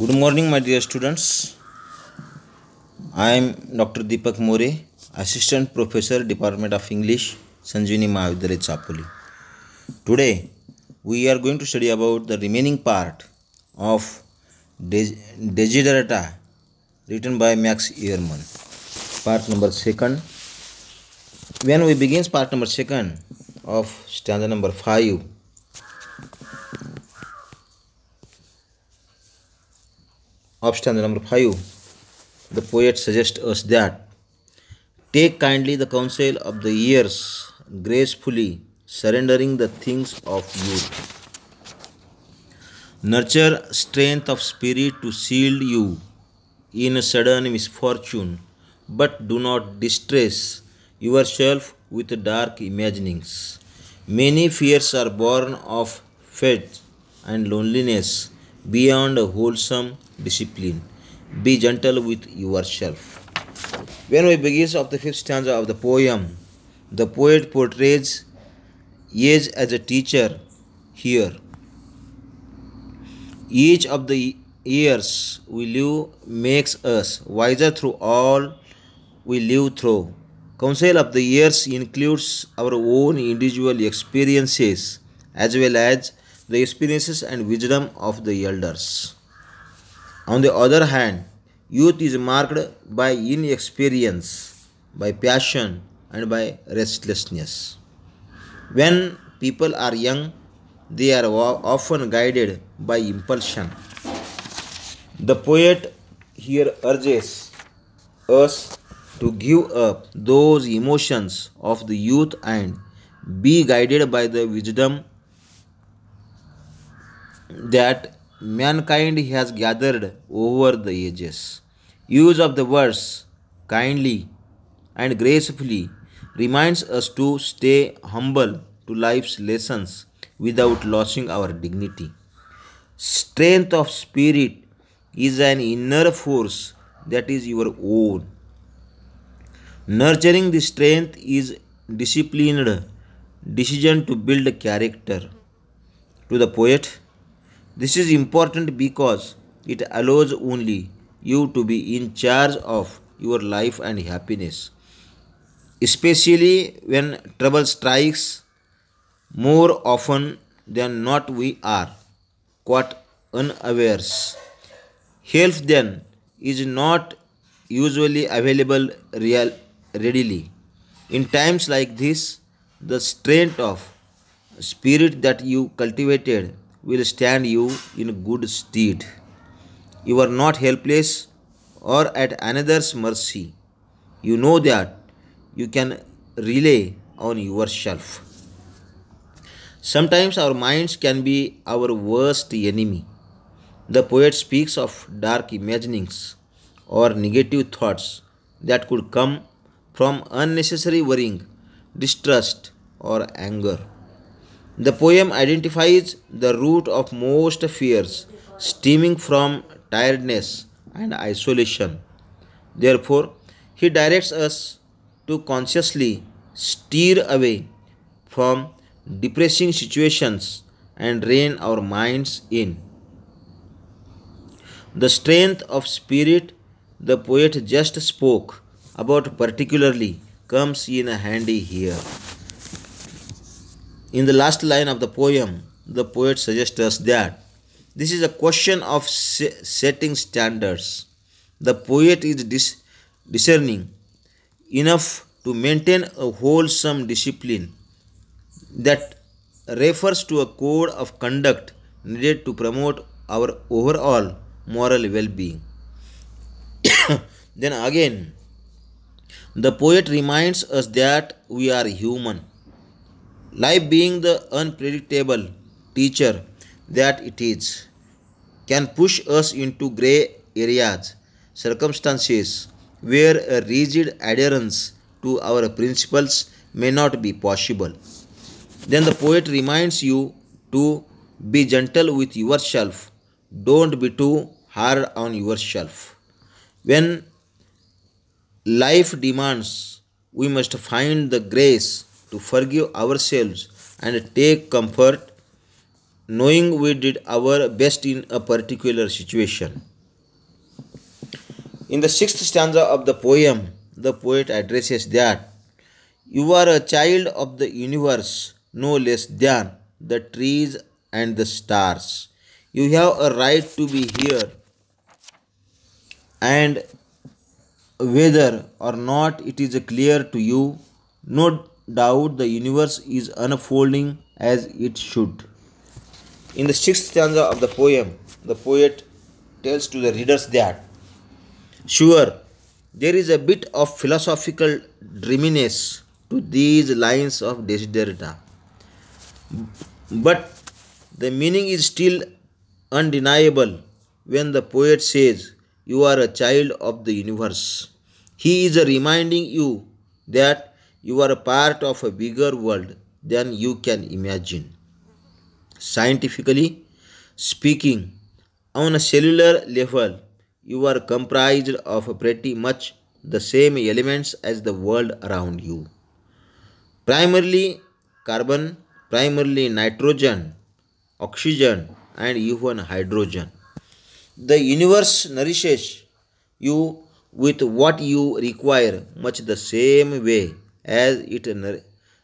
good morning my dear students i am dr deepak more assistant professor department of english sanjini mahavidyalaya chapoli today we are going to study about the remaining part of De desiderata written by max ehrman part number second. when we begins part number second of stanza number 5 Option number 5. The poet suggests us that take kindly the counsel of the years, gracefully surrendering the things of youth. Nurture strength of spirit to shield you in a sudden misfortune, but do not distress yourself with dark imaginings. Many fears are born of fate and loneliness, beyond a wholesome discipline. Be gentle with yourself. When we begin of the fifth stanza of the poem, the poet portrays age as a teacher here. Each of the years we live makes us wiser through all we live through. Council of the years includes our own individual experiences as well as the experiences and wisdom of the elders. On the other hand, youth is marked by inexperience, by passion, and by restlessness. When people are young, they are often guided by impulsion. The poet here urges us to give up those emotions of the youth and be guided by the wisdom that mankind has gathered over the ages. Use of the words kindly and gracefully reminds us to stay humble to life's lessons without losing our dignity. Strength of spirit is an inner force that is your own. Nurturing the strength is disciplined decision to build character. To the poet, this is important because it allows only you to be in charge of your life and happiness. Especially when trouble strikes, more often than not we are caught unawares. Help then is not usually available real, readily. In times like this, the strength of spirit that you cultivated will stand you in good stead. You are not helpless or at another's mercy. You know that you can rely on yourself. Sometimes our minds can be our worst enemy. The poet speaks of dark imaginings or negative thoughts that could come from unnecessary worrying, distrust, or anger. The poem identifies the root of most fears stemming from tiredness and isolation. Therefore, he directs us to consciously steer away from depressing situations and rein our minds in. The strength of spirit the poet just spoke about particularly comes in handy here. In the last line of the poem, the poet suggests us that this is a question of setting standards. The poet is dis discerning enough to maintain a wholesome discipline that refers to a code of conduct needed to promote our overall moral well being. then again, the poet reminds us that we are human Life being the unpredictable teacher that it is can push us into grey areas, circumstances where a rigid adherence to our principles may not be possible. Then the poet reminds you to be gentle with yourself. Don't be too hard on yourself. When life demands, we must find the grace to forgive ourselves and take comfort knowing we did our best in a particular situation. In the sixth stanza of the poem, the poet addresses that you are a child of the universe, no less than the trees and the stars. You have a right to be here, and whether or not it is clear to you, no doubt the universe is unfolding as it should. In the sixth stanza of the poem, the poet tells to the readers that, Sure, there is a bit of philosophical dreaminess to these lines of Desiderata, but the meaning is still undeniable when the poet says, You are a child of the universe. He is reminding you that you are a part of a bigger world than you can imagine. Scientifically speaking, on a cellular level, you are comprised of pretty much the same elements as the world around you. Primarily carbon, primarily nitrogen, oxygen, and even hydrogen. The universe nourishes you with what you require much the same way as it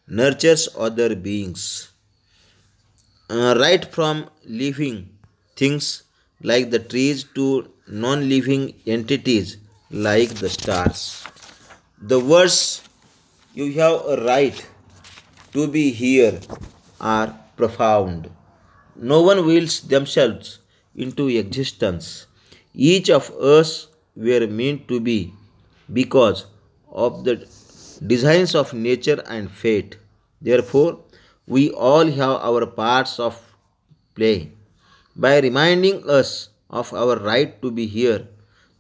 nurtures other beings. Uh, right from living things like the trees to non-living entities like the stars. The words you have a right to be here are profound. No one wills themselves into existence. Each of us were meant to be because of the designs of nature and fate. Therefore, we all have our parts of play. By reminding us of our right to be here,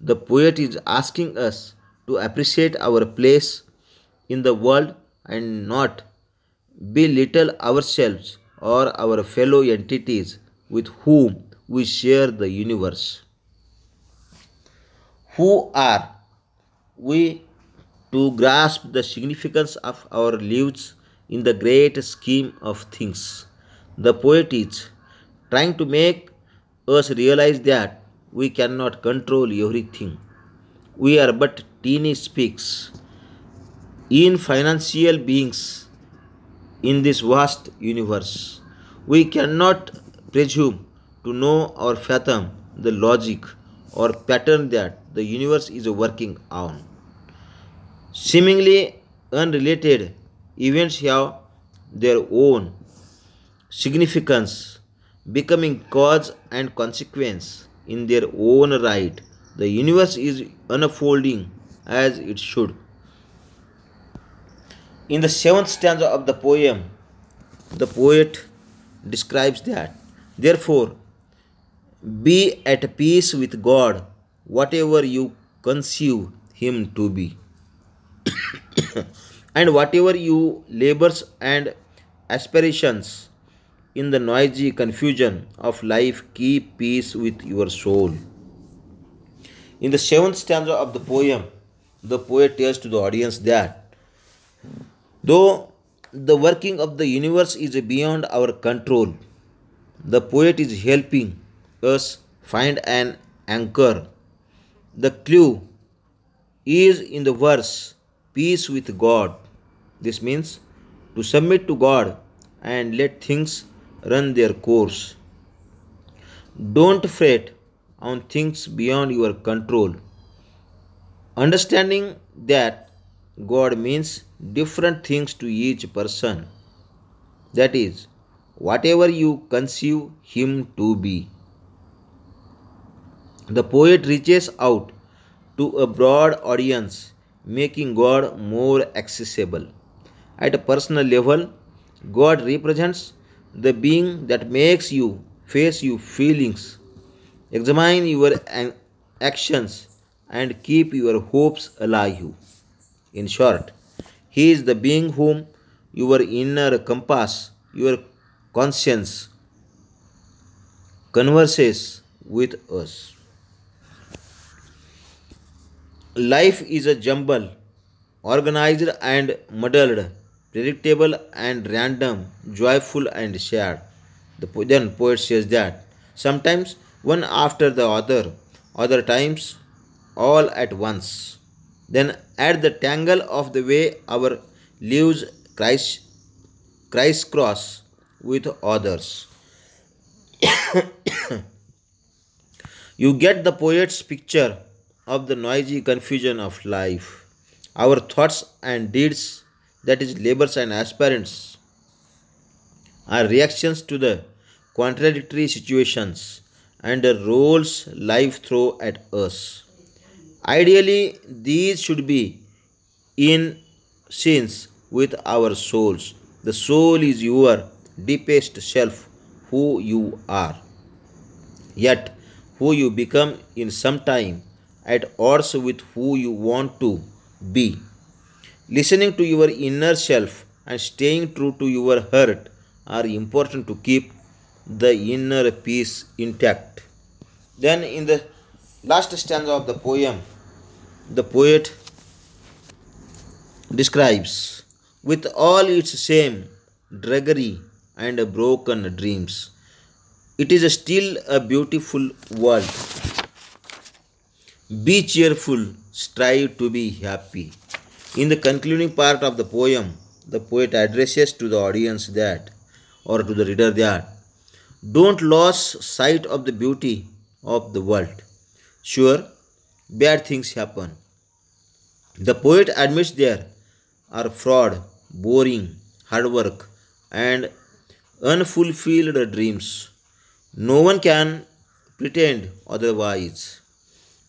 the poet is asking us to appreciate our place in the world and not belittle ourselves or our fellow entities with whom we share the universe. Who are we to grasp the significance of our lives in the great scheme of things. The poet is trying to make us realize that we cannot control everything. We are but teeny specks in financial beings in this vast universe. We cannot presume to know or fathom the logic or pattern that the universe is working on. Seemingly unrelated events have their own significance, becoming cause and consequence in their own right. The universe is unfolding as it should. In the seventh stanza of the poem, the poet describes that. Therefore, be at peace with God, whatever you conceive Him to be. and whatever you labors and aspirations in the noisy confusion of life, keep peace with your soul. In the seventh stanza of the poem, the poet tells to the audience that though the working of the universe is beyond our control, the poet is helping us find an anchor. The clue is in the verse peace with God. This means to submit to God and let things run their course. Don't fret on things beyond your control. Understanding that God means different things to each person. That is, whatever you conceive Him to be. The poet reaches out to a broad audience making God more accessible. At a personal level, God represents the being that makes you face your feelings, examine your actions, and keep your hopes alive. In short, He is the being whom your inner compass, your conscience, converses with us. Life is a jumble, organized and muddled, predictable and random, joyful and shared. The then poet says that sometimes one after the other, other times all at once. Then at the tangle of the way our leaves Christ, Christ cross with others. you get the poet's picture of the noisy confusion of life, our thoughts and deeds, that is, labors and aspirants, are reactions to the contradictory situations and the roles life throw at us. Ideally, these should be in sync with our souls. The soul is your deepest self, who you are. Yet, who you become in some time at odds with who you want to be. Listening to your inner self and staying true to your heart are important to keep the inner peace intact. Then, in the last stanza of the poem, the poet describes with all its shame, drudgery, and broken dreams. It is still a beautiful world. Be cheerful, strive to be happy. In the concluding part of the poem, the poet addresses to the audience that, or to the reader that, don't lose sight of the beauty of the world. Sure, bad things happen. The poet admits there are fraud, boring, hard work, and unfulfilled dreams. No one can pretend otherwise.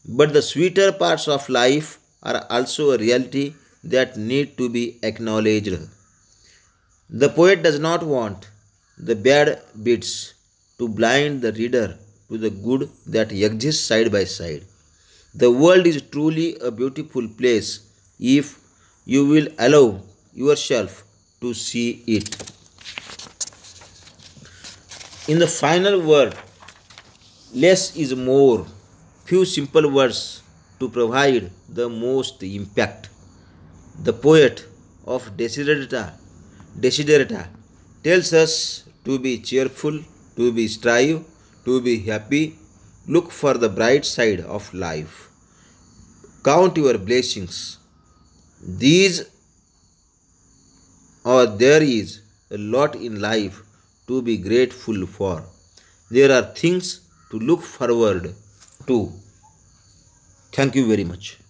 But the sweeter parts of life are also a reality that need to be acknowledged. The poet does not want the bad bits to blind the reader to the good that exists side by side. The world is truly a beautiful place if you will allow yourself to see it. In the final word, less is more few simple words to provide the most impact. The poet of Desiderata, Desiderata tells us to be cheerful, to be strive, to be happy, look for the bright side of life. Count your blessings. These or there is a lot in life to be grateful for. There are things to look forward 2 thank you very much